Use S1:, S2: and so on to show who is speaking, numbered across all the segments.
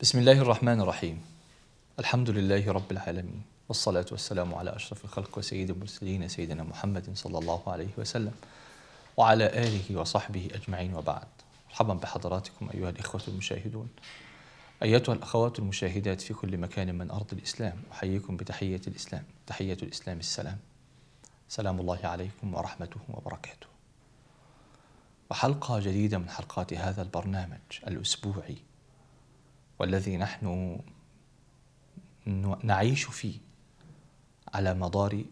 S1: بسم الله الرحمن الرحيم الحمد لله رب العالمين والصلاة والسلام على أشرف الخلق وسيد المرسلين سيدنا محمد صلى الله عليه وسلم وعلى آله وصحبه أجمعين وبعد مرحبا بحضراتكم أيها الإخوة المشاهدون أيتها الأخوات المشاهدات في كل مكان من أرض الإسلام أحييكم بتحية الإسلام تحية الإسلام السلام سلام الله عليكم ورحمته وبركاته وحلقة جديدة من حلقات هذا البرنامج الأسبوعي والذي نحن نعيش فيه على مدار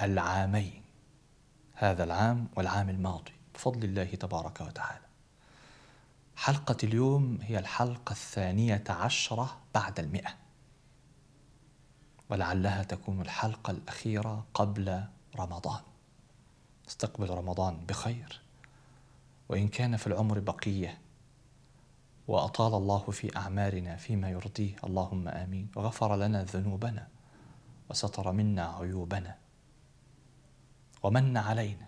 S1: العامين هذا العام والعام الماضي بفضل الله تبارك وتعالى حلقة اليوم هي الحلقة الثانية عشرة بعد المئة ولعلها تكون الحلقة الأخيرة قبل رمضان استقبل رمضان بخير وإن كان في العمر بقية وأطال الله في أعمارنا فيما يرضيه اللهم آمين وغفر لنا ذنوبنا وستر منا عيوبنا ومن علينا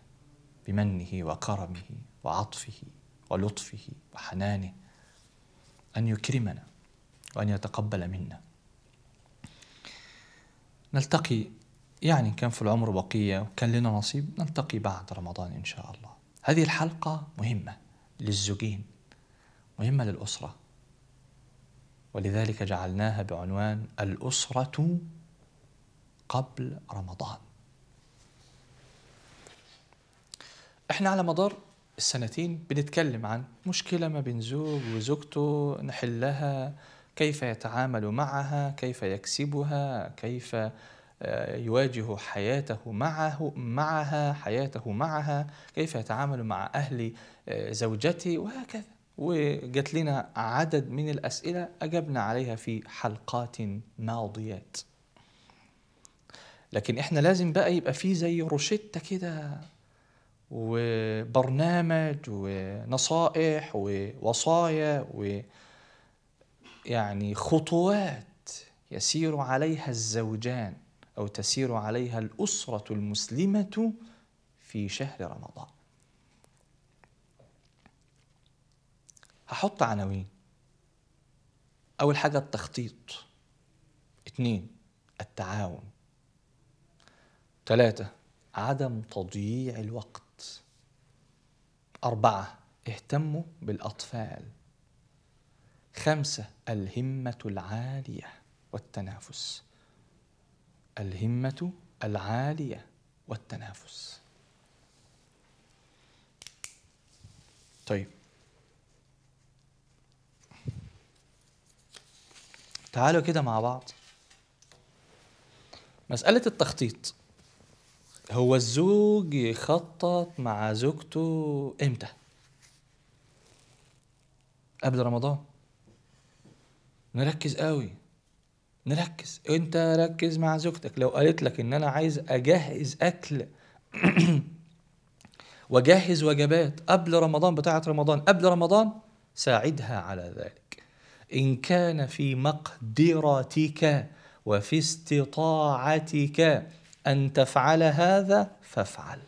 S1: بمنه وكرمه وعطفه ولطفه وحنانه أن يكرمنا وأن يتقبل منا نلتقي يعني كان في العمر بقية وكان لنا نصيب نلتقي بعد رمضان إن شاء الله هذه الحلقة مهمة للزوجين مهمة للأسرة ولذلك جعلناها بعنوان الأسرة قبل رمضان احنا على مدار السنتين بنتكلم عن مشكلة ما بين زوج وزوجته نحلها كيف يتعامل معها كيف يكسبها كيف آه، يواجه حياته معه معها حياته معها كيف يتعامل مع أهل آه، زوجته وهكذا وجات لنا عدد من الأسئلة أجبنا عليها في حلقات ماضيات لكن احنا لازم بقى يبقى فيه زي روشتة كده وبرنامج ونصائح ووصايا ويعني خطوات يسير عليها الزوجان أو تسير عليها الأسرة المسلمة في شهر رمضان هحط عناوين أول حاجة التخطيط اتنين التعاون ثلاثة عدم تضييع الوقت أربعة اهتموا بالأطفال خمسة الهمة العالية والتنافس الهمة العالية والتنافس طيب تعالوا كده مع بعض مسألة التخطيط هو الزوج يخطط مع زوجته امتى؟ قبل رمضان نركز قوي نركز انت ركز مع زوجتك لو قالت لك ان انا عايز اجهز اكل واجهز وجبات قبل رمضان بتاعه رمضان قبل رمضان ساعدها على ذلك إن كان في مقدرتك وفي استطاعتك أن تفعل هذا فافعل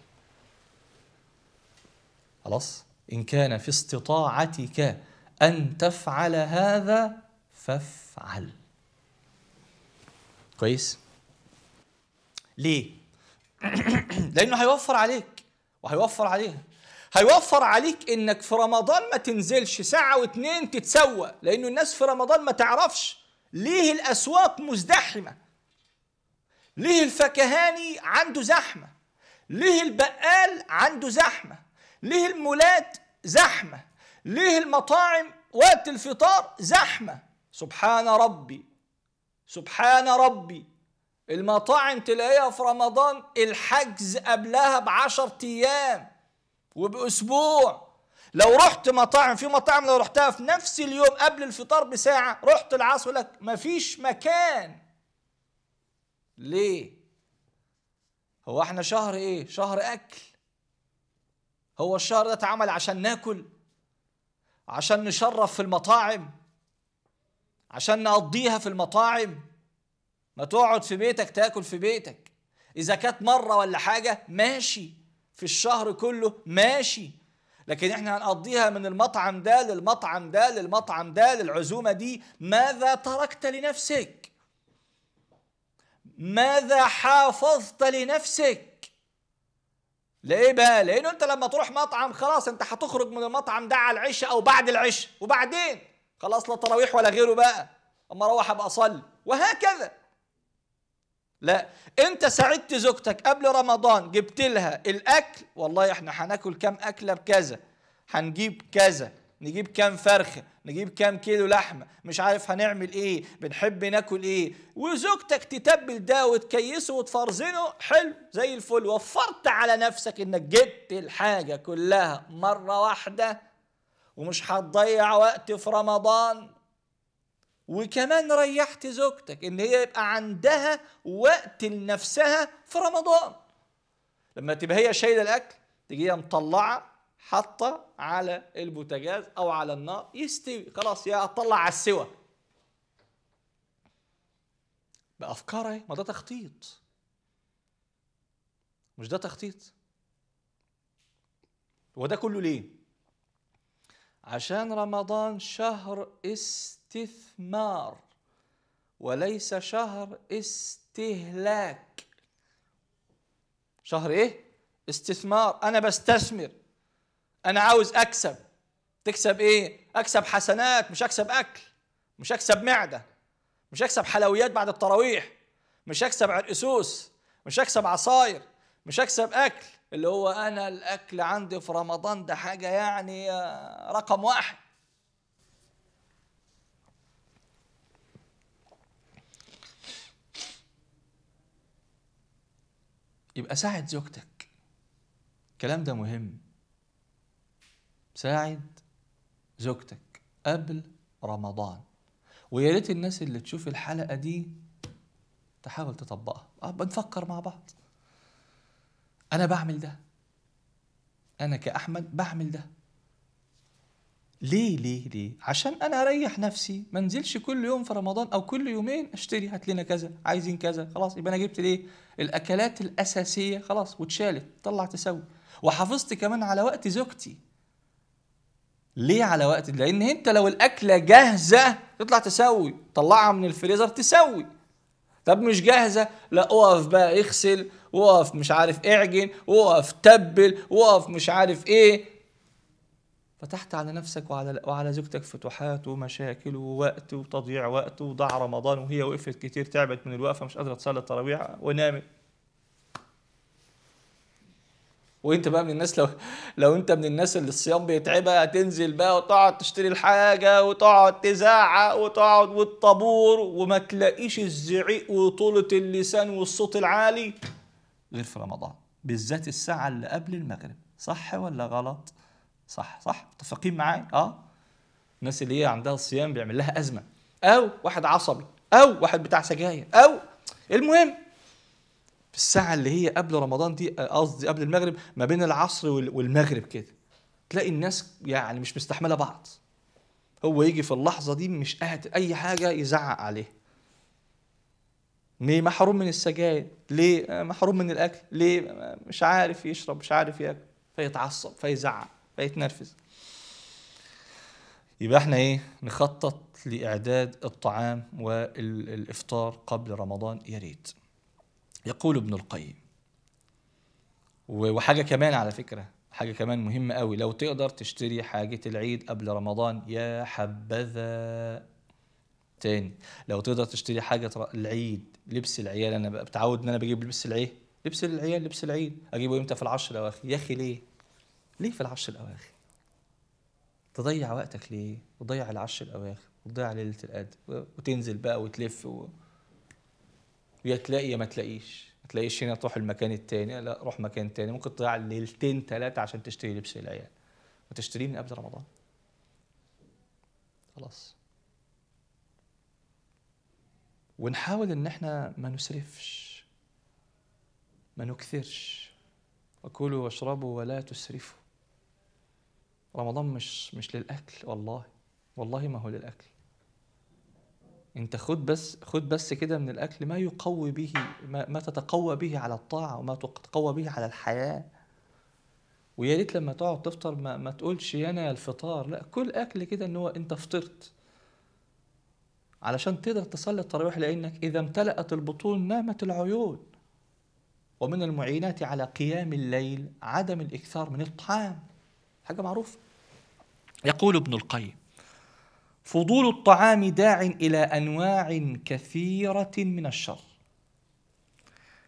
S1: خلاص إن كان في استطاعتك أن تفعل هذا فافعل كويس ليه لأنه هيوفر عليك وهيوفر عليها هيوفر عليك انك في رمضان ما تنزلش ساعة واتنين تتسوق لانه الناس في رمضان ما تعرفش ليه الاسواق مزدحمة ليه الفكهاني عنده زحمة ليه البقال عنده زحمة ليه المولات زحمة ليه المطاعم وقت الفطار زحمة سبحان ربي سبحان ربي المطاعم تلاقيها في رمضان الحجز قبلها بعشر أيام وبأسبوع لو رحت مطاعم في مطاعم لو رحتها في نفس اليوم قبل الفطار بساعة رحت العصر لك مفيش مكان ليه هو احنا شهر ايه شهر اكل هو الشهر ده اتعمل عشان ناكل عشان نشرف في المطاعم عشان نقضيها في المطاعم ما تقعد في بيتك تاكل في بيتك اذا كانت مره ولا حاجه ماشي في الشهر كله ماشي لكن احنا هنقضيها من المطعم ده للمطعم ده للمطعم ده للعزومة دي ماذا تركت لنفسك ماذا حافظت لنفسك ليه بقى لانه انت لما تروح مطعم خلاص انت هتخرج من المطعم ده على العشاء او بعد العشاء وبعدين خلاص لا تراويح ولا غيره بقى اما اروح ابقى اصلي وهكذا لا انت ساعدت زوجتك قبل رمضان جبت لها الاكل والله احنا هناكل كام اكله بكذا هنجيب كذا نجيب كام فرخه نجيب كام كيلو لحمه مش عارف هنعمل ايه بنحب ناكل ايه وزوجتك تتبل ده وتكيسه وتفرزنه حلو زي الفل وفرت على نفسك انك جبت الحاجه كلها مره واحده ومش هتضيع وقت في رمضان وكمان ريحت زوجتك ان هي يبقى عندها وقت لنفسها في رمضان لما تبقى هي شايله الاكل تجيها هي مطلعه حاطه على البوتاجاز او على النار يستوي خلاص يا اطلع على السوى بافكار اهي ما ده تخطيط مش ده تخطيط هو ده كله ليه عشان رمضان شهر است استثمار وليس شهر استهلاك شهر ايه استثمار انا بستثمر انا عاوز اكسب تكسب ايه اكسب حسنات مش اكسب اكل مش اكسب معده مش اكسب حلويات بعد التراويح مش اكسب عرقسوس مش اكسب عصاير مش اكسب اكل اللي هو انا الاكل عندي في رمضان ده حاجه يعني آه، رقم واحد يبقى ساعد زوجتك الكلام ده مهم ساعد زوجتك قبل رمضان ويا ريت الناس اللي تشوف الحلقه دي تحاول تطبقها آه، بنفكر مع بعض انا بعمل ده انا كاحمد بعمل ده ليه ليه ليه عشان انا اريح نفسي ما انزلش كل يوم في رمضان او كل يومين اشتري هات لنا كذا عايزين كذا خلاص يبقى انا جبت ليه الاكلات الاساسيه خلاص واتشالت طلع تسوي وحافظت كمان على وقت زوجتي ليه على وقت لان انت لو الاكله جاهزه تطلع تسوي طلعها من الفريزر تسوي طب مش جاهزه لا اقف بقى اغسل واقف مش عارف اعجن واقف تبل واقف مش عارف ايه فتحت على نفسك وعلى وعلى زوجتك فتوحات ومشاكل ووقت وتضييع وقت وضاع رمضان وهي وقفت كتير تعبت من الوقفه مش قادره تصلي التراويح ونامت وانت بقى من الناس لو لو انت من الناس اللي الصيام بيتعبها تنزل بقى وتقعد تشتري الحاجه وتقعد تزعق وتقعد والطابور وما تلاقيش الزعيق وطولة اللسان والصوت العالي غير في رمضان بالذات الساعه اللي قبل المغرب صح ولا غلط؟ صح صح متفقين معايا اه الناس اللي هي عندها صيام بيعمل لها ازمه او واحد عصبي او واحد بتاع سجاير او المهم في الساعه اللي هي قبل رمضان دي آه، قصدي قبل المغرب ما بين العصر والمغرب كده تلاقي الناس يعني مش مستحمله بعض هو يجي في اللحظه دي مش قادر اي حاجه يزعق عليه ليه محروم من السجاير ليه آه، محروم من الاكل ليه آه، مش عارف يشرب مش عارف ياكل فيتعصب فيزعق فيتنرفز يبقى احنا ايه نخطط لاعداد الطعام والافطار قبل رمضان يا ريت يقول ابن القيم وحاجه كمان على فكره حاجه كمان مهمه قوي لو تقدر تشتري حاجه العيد قبل رمضان يا حبذا تاني لو تقدر تشتري حاجه العيد لبس العيال انا بتعود ان انا بجيب لبس العيد لبس العيال لبس العيد اجيبه امتى في العشر يا اخي يا اخي ليه ليه في العشر الأواخر؟ تضيع وقتك ليه؟ وتضيع العشر الأواخر وتضيع ليلة القدر وتنزل بقى وتلف و... ويا تلاقي يا ما تلاقيش ما تلاقيش هنا تروح المكان التاني لا روح مكان تاني ممكن تضيع ليلتين ثلاثة عشان تشتري لبس ما وتشتريه من قبل رمضان خلاص ونحاول ان احنا ما نسرفش ما نكثرش وكلوا واشربوا ولا تسرفوا رمضان مش مش للاكل والله والله ما هو للاكل انت خد بس خد بس كده من الاكل ما يقوي به ما, ما تتقوى به على الطاعه وما تتقوى به على الحياه ويا ريت لما تقعد تفطر ما, ما تقولش يا انا الفطار لا كل اكل كده ان هو انت فطرت علشان تقدر تصلي التراويح لانك اذا امتلأت البطون نامت العيون ومن المعينات على قيام الليل عدم الاكثار من الطعام حاجة معروفة يقول ابن القيم فضول الطعام داع إلى أنواع كثيرة من الشر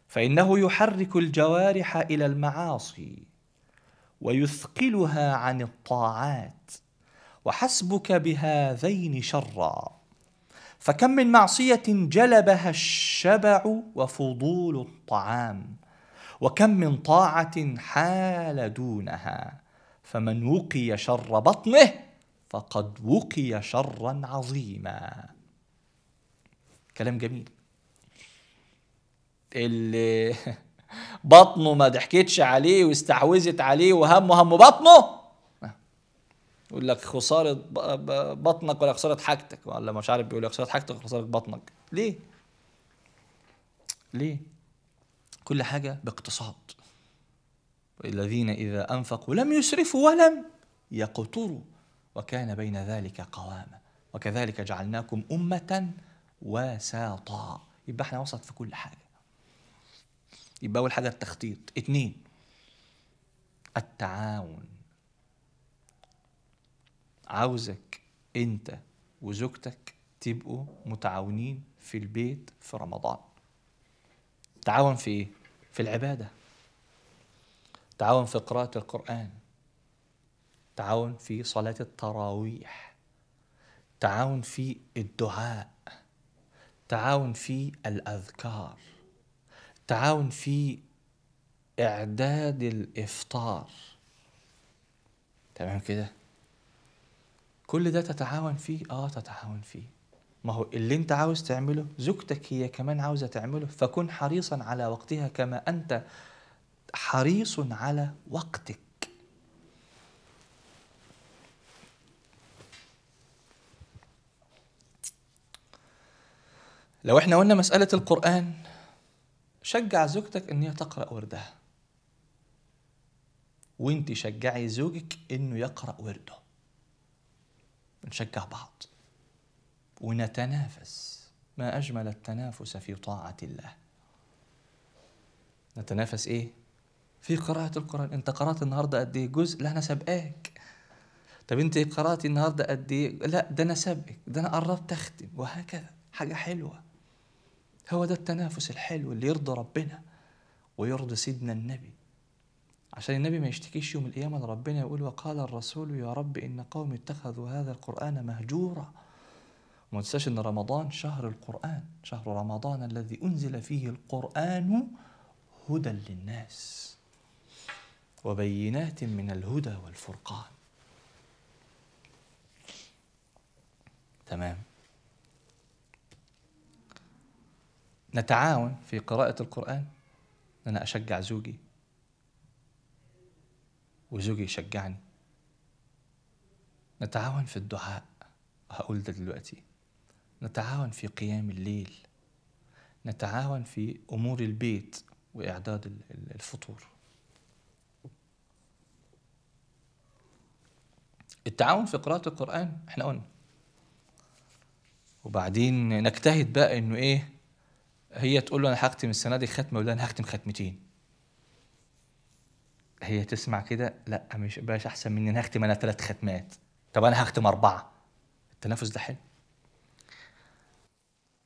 S1: فإنه يحرك الجوارح إلى المعاصي ويثقلها عن الطاعات وحسبك بهذين شرا فكم من معصية جلبها الشبع وفضول الطعام وكم من طاعة حال دونها فمن وقي شر بطنه فقد وقي شرا عظيما كلام جميل اللي بطنه ما ضحكتش عليه واستحوذت عليه وهمه هم بطنه يقول لك خساره بطنك ولا خساره حاجتك ولا مش عارف بيقول لك خساره حاجتك ولا خساره بطنك ليه ليه كل حاجه باقتصاد والذين إذا أنفقوا لم يسرفوا ولم يقتروا وكان بين ذلك قواما وكذلك جعلناكم أمة وساطا يبقى احنا وسط في كل حاجة يبقى أول حاجة التخطيط اتنين التعاون عاوزك انت وزوجتك تبقوا متعاونين في البيت في رمضان تعاون في ايه في العباده تعاون في قراءة القرآن تعاون في صلاة التراويح تعاون في الدعاء تعاون في الأذكار تعاون في إعداد الإفطار تمام كده كل ده تتعاون فيه اه تتعاون فيه ما هو اللي انت عاوز تعمله زوجتك هي كمان عاوزه تعمله فكن حريصا على وقتها كما انت حريص على وقتك لو احنا قلنا مسألة القرآن شجع زوجتك ان هي تقرأ وردها وانت شجعي زوجك انه يقرأ ورده نشجع بعض ونتنافس ما أجمل التنافس في طاعة الله نتنافس إيه؟ في قراءة القرآن أنت قرأت النهاردة قد إيه جزء لا أنا سابقاك طب أنت قرأتي النهاردة قد إيه لا ده أنا سابقك ده أنا قربت أختم وهكذا حاجة حلوة هو ده التنافس الحلو اللي يرضي ربنا ويرضي سيدنا النبي عشان النبي ما يشتكيش يوم القيامة لربنا يقول وقال الرسول يا رب إن قومي اتخذوا هذا القرآن مهجورا وما تنساش إن رمضان شهر القرآن شهر رمضان الذي أنزل فيه القرآن هدى للناس وبينات من الهدى والفرقان تمام نتعاون في قراءة القرآن أنا أشجع زوجي وزوجي يشجعني نتعاون في الدعاء هقول ده دلوقتي نتعاون في قيام الليل نتعاون في أمور البيت وإعداد الفطور التعاون في قراءة القرآن احنا قلنا وبعدين نجتهد بقى انه ايه هي تقول له انا هختم السنه دي ختمه ولا انا هختم ختمتين هي تسمع كده لا مش باش احسن مني انا هختم انا ثلاث ختمات طب انا هختم اربعه التنافس ده حلو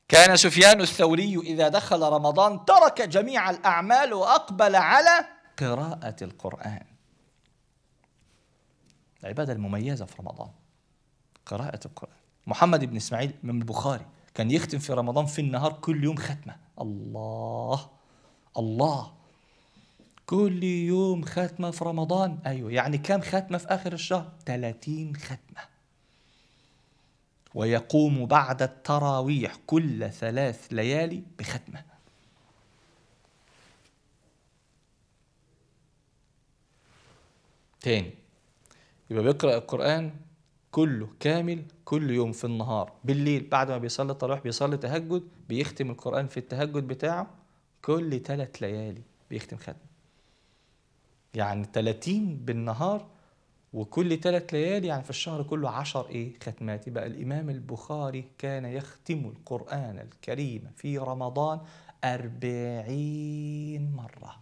S1: كان سفيان الثوري اذا دخل رمضان ترك جميع الاعمال واقبل على قراءه القران العبادة المميزة في رمضان قراءة القرآن محمد بن إسماعيل من البخاري كان يختم في رمضان في النهار كل يوم ختمة الله الله كل يوم ختمة في رمضان أيوة يعني كم ختمة في آخر الشهر 30 ختمة ويقوم بعد التراويح كل ثلاث ليالي بختمة تاني يبقى بيقرأ القرآن كله كامل كل يوم في النهار بالليل بعد ما بيصلي التراويح بيصلي تهجد بيختم القرآن في التهجد بتاعه كل ثلاث ليالي بيختم ختم يعني 30 بالنهار وكل ثلاث ليالي يعني في الشهر كله عشر ايه ختمات يبقى الامام البخاري كان يختم القران الكريم في رمضان أربعين مره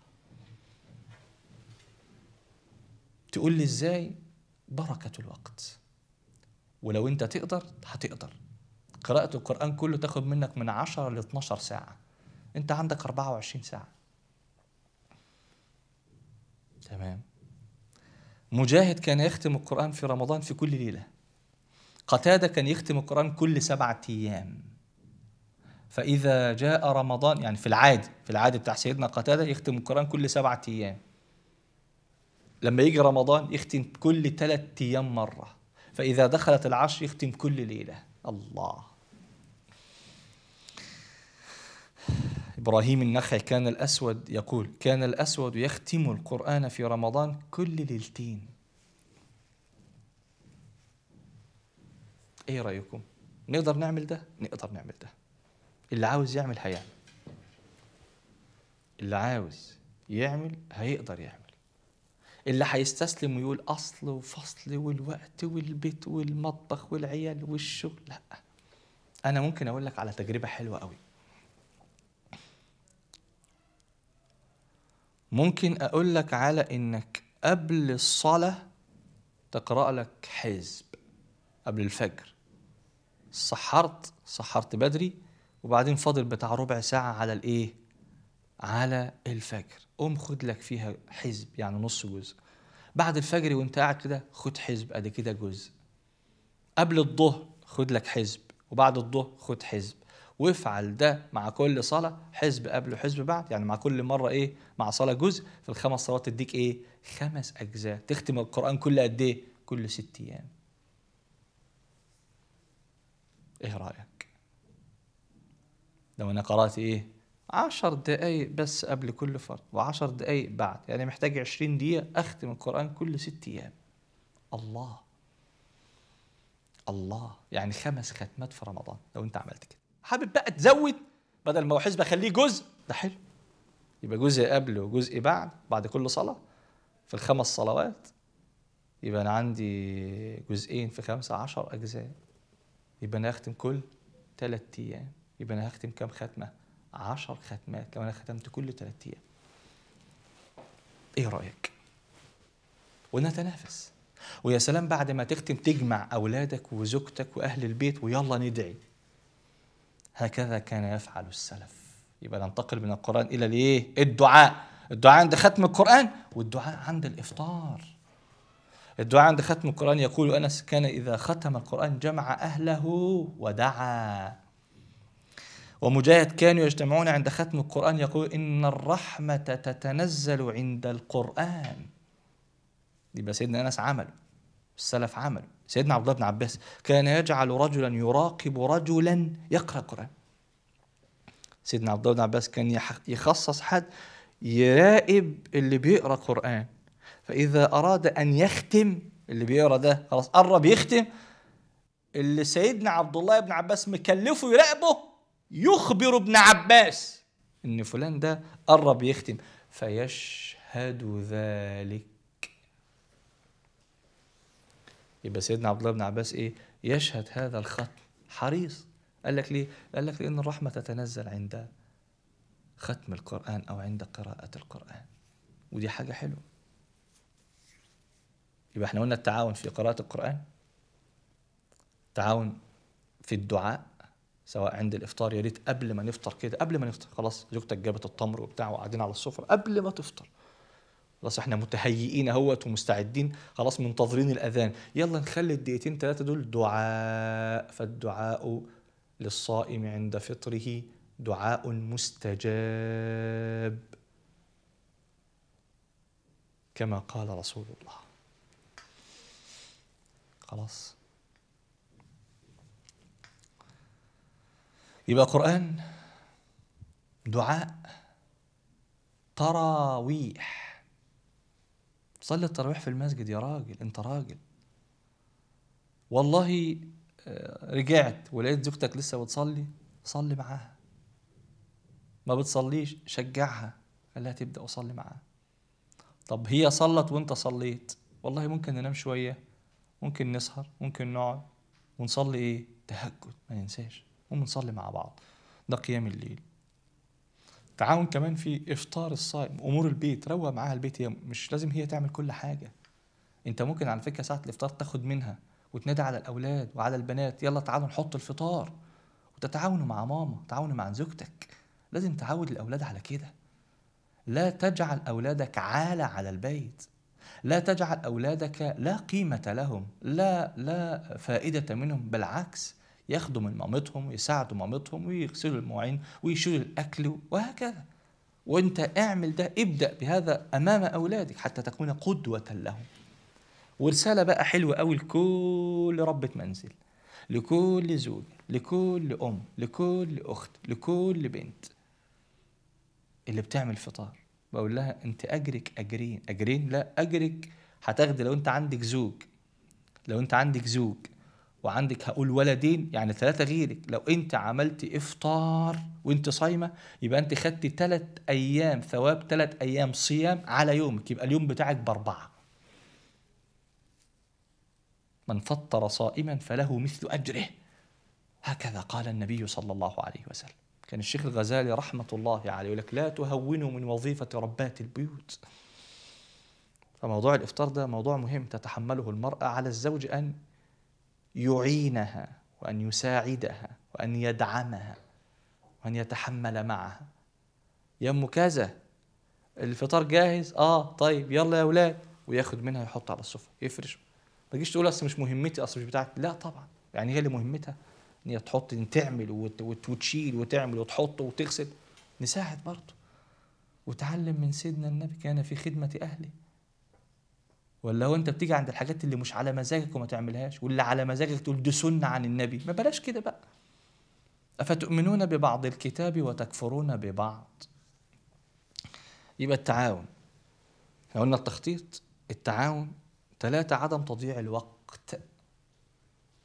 S1: تقول لي ازاي بركة الوقت ولو انت تقدر هتقدر قراءة القرآن كله تاخد منك من 10 ل 12 ساعة انت عندك 24 ساعة تمام مجاهد كان يختم القرآن في رمضان في كل ليلة قتادة كان يختم القرآن كل سبعة أيام فإذا جاء رمضان يعني في العادي في العادي بتاع سيدنا قتادة يختم القرآن كل سبعة أيام لما يجي رمضان يختم كل ثلاث أيام مرة فإذا دخلت العشر يختم كل ليلة الله إبراهيم النخعي كان الأسود يقول كان الأسود يختم القرآن في رمضان كل ليلتين إيه رأيكم؟ نقدر نعمل ده؟ نقدر نعمل ده اللي عاوز يعمل هيعمل اللي عاوز يعمل هيقدر يعمل اللي هيستسلم ويقول اصل وفصل والوقت والبيت والمطبخ والعيال والشغل لا انا ممكن اقول لك على تجربه حلوه قوي ممكن اقول لك على انك قبل الصلاه تقرا لك حزب قبل الفجر سحرت سحرت بدري وبعدين فاضل بتاع ربع ساعه على الايه على الفجر قوم خد لك فيها حزب يعني نص جزء بعد الفجر وانت قاعد كده خد حزب ادي كده جزء قبل الظهر خد لك حزب وبعد الظهر خد حزب وافعل ده مع كل صلاة حزب قبل وحزب بعد يعني مع كل مرة إيه مع صلاة جزء في الخمس صلوات تديك إيه خمس أجزاء تختم القرآن كل قد إيه كل ست أيام إيه رأيك لو أنا قرأت إيه عشر دقايق بس قبل كل فرض وعشر دقايق بعد يعني محتاج عشرين دقيقة أختم القرآن كل ست أيام الله الله يعني خمس ختمات في رمضان لو أنت عملت كده حابب بقى تزود بدل ما حزب أخليه جزء ده حلو يبقى جزء قبل وجزء بعد بعد كل صلاة في الخمس صلوات يبقى أنا عندي جزئين في خمسة عشر أجزاء يبقى أنا هختم كل ثلاث أيام يبقى أنا هختم كام ختمة؟ عشر ختمات لو انا ختمت كل ثلاث ايام ايه رايك ونتنافس ويا سلام بعد ما تختم تجمع اولادك وزوجتك واهل البيت ويلا ندعي هكذا كان يفعل السلف يبقى ننتقل من القران الى الايه الدعاء الدعاء عند ختم القران والدعاء عند الافطار الدعاء عند ختم القران يقول انس كان اذا ختم القران جمع اهله ودعا ومجاهد كانوا يجتمعون عند ختم القرآن يقول إن الرحمة تتنزل عند القرآن يبقى سيدنا أنس عمل السلف عمل سيدنا عبد الله بن عباس كان يجعل رجلا يراقب رجلا يقرأ القرآن سيدنا عبد الله بن عباس كان يخصص حد يراقب اللي بيقرأ قرآن فإذا أراد أن يختم اللي بيقرأ ده خلاص قرب يختم اللي سيدنا عبد الله بن عباس مكلفه يراقبه يخبر ابن عباس ان فلان ده قرب يختم فيشهد ذلك يبقى سيدنا عبد الله بن عباس ايه يشهد هذا الختم حريص قال لك ليه قال لك لان الرحمه تتنزل عند ختم القران او عند قراءه القران ودي حاجه حلوه يبقى احنا قلنا التعاون في قراءه القران تعاون في الدعاء سواء عند الافطار يا ريت قبل ما نفطر كده قبل ما نفطر خلاص زوجتك جابت التمر وبتاع وقاعدين على السفره قبل ما تفطر خلاص احنا متهيئين اهوت ومستعدين خلاص منتظرين الاذان يلا نخلي الدقيقتين ثلاثه دول دعاء فالدعاء للصائم عند فطره دعاء مستجاب كما قال رسول الله خلاص يبقى قرآن دعاء تراويح صلي التراويح في المسجد يا راجل انت راجل والله آه، رجعت ولقيت زوجتك لسه بتصلي صلي معاها ما بتصليش شجعها خليها تبدا اصلي معاها طب هي صلت وانت صليت والله ممكن ننام شويه ممكن نسهر ممكن نقعد ونصلي ايه تهجد ما ننساش وبنصلي مع بعض ده قيام الليل تعاون كمان في افطار الصائم امور البيت روق معاها البيت هي مش لازم هي تعمل كل حاجه انت ممكن على فكره ساعه الافطار تاخد منها وتنادي على الاولاد وعلى البنات يلا تعالوا نحط الفطار وتتعاونوا مع ماما تعاونوا مع زوجتك لازم تعود الاولاد على كده لا تجعل اولادك عاله على البيت لا تجعل اولادك لا قيمه لهم لا لا فائده منهم بالعكس ياخدوا من مامتهم ويساعدوا مامتهم ويغسلوا المواعين ويشيلوا الأكل وهكذا وانت اعمل ده ابدأ بهذا أمام أولادك حتى تكون قدوة لهم ورسالة بقى حلوة قوي لكل ربة منزل لكل زوج لكل أم لكل أخت لكل بنت اللي بتعمل فطار بقول لها انت أجرك أجرين أجرين لا أجرك هتاخدي لو انت عندك زوج لو انت عندك زوج وعندك هقول ولدين يعني ثلاثة غيرك لو أنت عملت إفطار وأنت صايمة يبقى أنت خدت ثلاث أيام ثواب ثلاث أيام صيام على يومك يبقى اليوم بتاعك بأربعة من فطر صائما فله مثل أجره هكذا قال النبي صلى الله عليه وسلم كان الشيخ الغزالي رحمة الله عليه يقول لك لا تهونوا من وظيفة ربات البيوت فموضوع الإفطار ده موضوع مهم تتحمله المرأة على الزوج أن يعينها وان يساعدها وان يدعمها وان يتحمل معها يا ام كذا الفطار جاهز اه طيب يلا يا اولاد وياخد منها يحط على السفره يفرش ما تجيش تقول اصل مش مهمتي اصل مش بتاعتي لا طبعا يعني هي اللي مهمتها ان هي تحط ان تعمل وتشيل وتعمل وتحط وتغسل نساعد برضه وتعلم من سيدنا النبي كان في خدمه اهله ولا هو انت بتيجي عند الحاجات اللي مش على مزاجك وما تعملهاش واللي على مزاجك تقول دي سنه عن النبي ما بلاش كده بقى افتؤمنون ببعض الكتاب وتكفرون ببعض يبقى التعاون احنا قلنا التخطيط التعاون ثلاثة عدم تضييع الوقت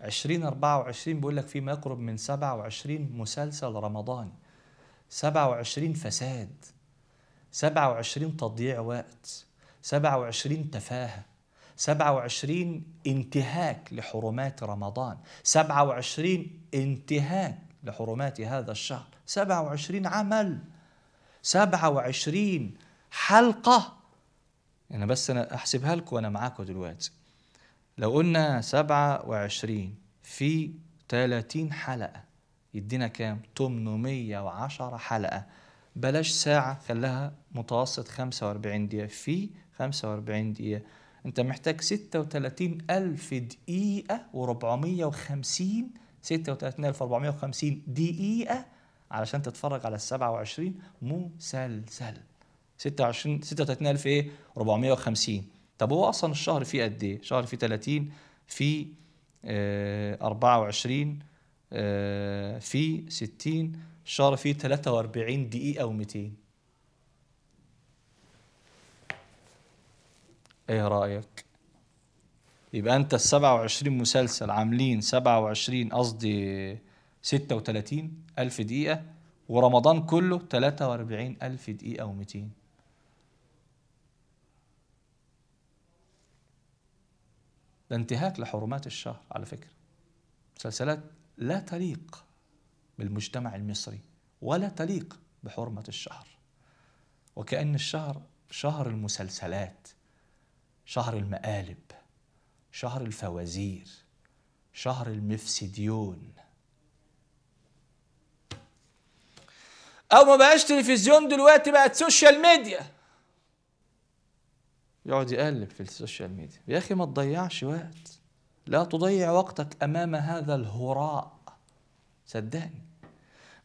S1: 20 24 بيقول لك في ما يقرب من 27 مسلسل رمضاني 27 فساد 27 تضييع وقت 27 تفاهة 27 انتهاك لحرمات رمضان 27 انتهاك لحرمات هذا الشهر 27 عمل 27 حلقة أنا بس أنا أحسبها لكم وأنا معاكم دلوقتي لو قلنا 27 في 30 حلقة يدينا كام 810 حلقة بلاش ساعة خلاها متوسط 45 دقيقة في 45 دقيقة انت محتاج 36 ألف دقيقة و450 450 دقيقة علشان تتفرج على ال 27 مسلسل 26 36000 ايه 450 طب هو اصلا الشهر فيه قد ايه شهر فيه 30 في آه 24 آه في 60 الشهر فيه 43 دقيقة و200 ايه رايك يبقى انت ال 27 مسلسل عاملين 27 قصدي 36 الف دقيقه ورمضان كله 43 الف دقيقه و200 ده انتهاك لحرمات الشهر على فكره مسلسلات لا تليق بالمجتمع المصري ولا تليق بحرمه الشهر وكأن الشهر شهر المسلسلات شهر المقالب شهر الفوازير شهر المفسديون او ما بقاش تلفزيون دلوقتي بقت سوشيال ميديا يقعد يقلب في السوشيال ميديا يا اخي ما تضيعش وقت لا تضيع وقتك امام هذا الهراء صدقني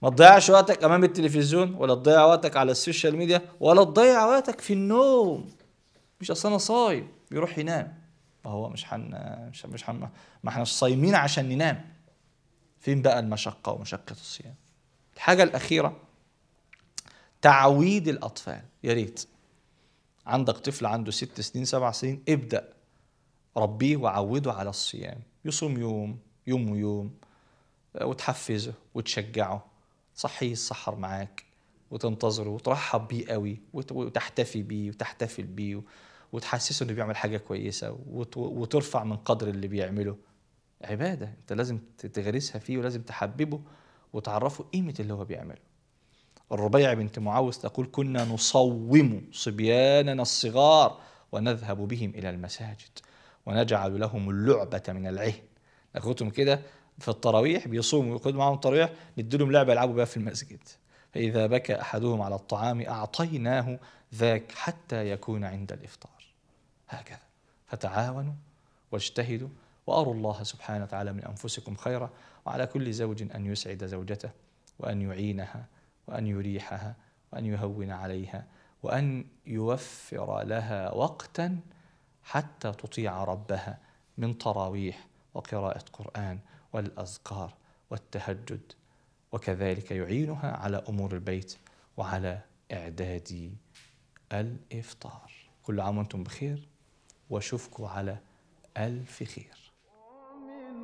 S1: ما تضيعش وقتك امام التلفزيون ولا تضيع وقتك على السوشيال ميديا ولا تضيع وقتك في النوم مش اصل انا صايم يروح ينام ما هو مش حن مش مش حن ما احنا صايمين عشان ننام فين بقى المشقه ومشقه الصيام الحاجه الاخيره تعويد الاطفال يا ريت عندك طفل عنده ست سنين سبع سنين ابدا ربيه وعوده على الصيام يصوم يوم يوم ويوم وتحفزه وتشجعه صحيه السحر معاك وتنتظره وترحب بيه قوي وتحتفي بيه وتحتفل بيه وتحسسه انه بيعمل حاجه كويسه وترفع من قدر اللي بيعمله عباده انت لازم تغرسها فيه ولازم تحببه وتعرفه قيمه اللي هو بيعمله الربيع بنت معاوز تقول كنا نصوم صبياننا الصغار ونذهب بهم الى المساجد ونجعل لهم اللعبه من العهن ناخذهم كده في التراويح بيصوموا ويقعدوا معاهم التراويح لهم لعبه يلعبوا بها في المسجد فاذا بكى احدهم على الطعام اعطيناه ذاك حتى يكون عند الافطار هكذا فتعاونوا واجتهدوا وأروا الله سبحانه وتعالى من أنفسكم خيرا وعلى كل زوج أن يسعد زوجته وأن يعينها وأن يريحها وأن يهون عليها وأن يوفر لها وقتا حتى تطيع ربها من تراويح وقراءة قرآن والأذكار والتهجد وكذلك يعينها على أمور البيت وعلى إعداد الإفطار كل عام وأنتم بخير واشوفكم على ألف خير